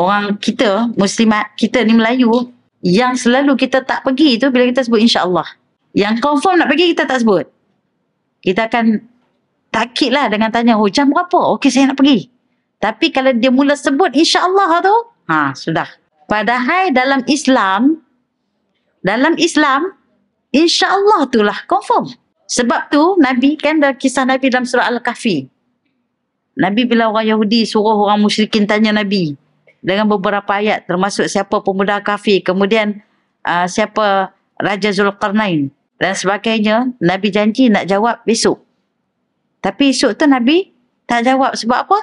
orang kita muslimat kita ni Melayu yang selalu kita tak pergi tu bila kita sebut Insya Allah yang confirm nak pergi kita tak sebut kita akan takik lah dengan tanya oh jam berapa okey saya nak pergi tapi kalau dia mula sebut Insya Allah tu ha sudah padahal dalam Islam dalam Islam Insya insyaallah itulah confirm sebab tu Nabi kan dah kisah Nabi dalam surah Al-Kahfi. Nabi bila orang Yahudi suruh orang musyrikin tanya Nabi dengan beberapa ayat termasuk siapa pemuda kafir kemudian uh, siapa raja zulkarnain dan sebagainya nabi janji nak jawab besok tapi esok tu nabi tak jawab sebab apa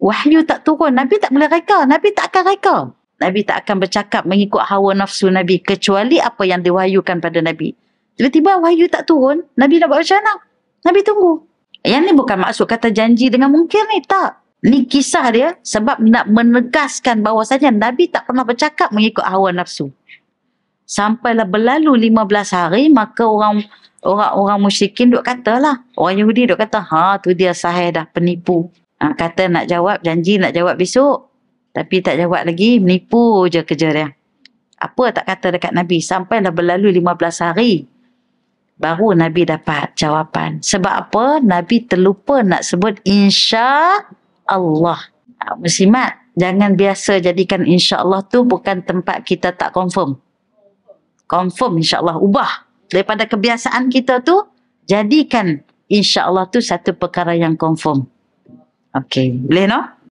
wahyu tak turun nabi tak boleh reka nabi tak akan reka nabi tak akan bercakap mengikut hawa nafsu nabi kecuali apa yang diwahyukan pada nabi tiba-tiba wahyu tak turun nabi nak buat macam mana nabi tunggu yang ni bukan maksud kata janji dengan mungkin ni tak Ni kisah dia sebab nak menegaskan bahawasanya Nabi tak pernah bercakap mengikut hawa nafsu. Sampailah berlalu 15 hari maka orang orang orang musyrikin duk katalah. Orang Yahudi duk kata, "Ha, tu dia sahih dah penipu." Ha, kata nak jawab janji nak jawab besok. Tapi tak jawab lagi, menipu je kerja dia. Apa tak kata dekat Nabi sampailah berlalu 15 hari. Baru Nabi dapat jawapan. Sebab apa? Nabi terlupa nak sebut insya Allah. Ah, muslimat, jangan biasa jadikan insya Allah tu bukan tempat kita tak confirm. Confirm insya Allah ubah daripada kebiasaan kita tu jadikan insya Allah tu satu perkara yang confirm. Okay, boleh no?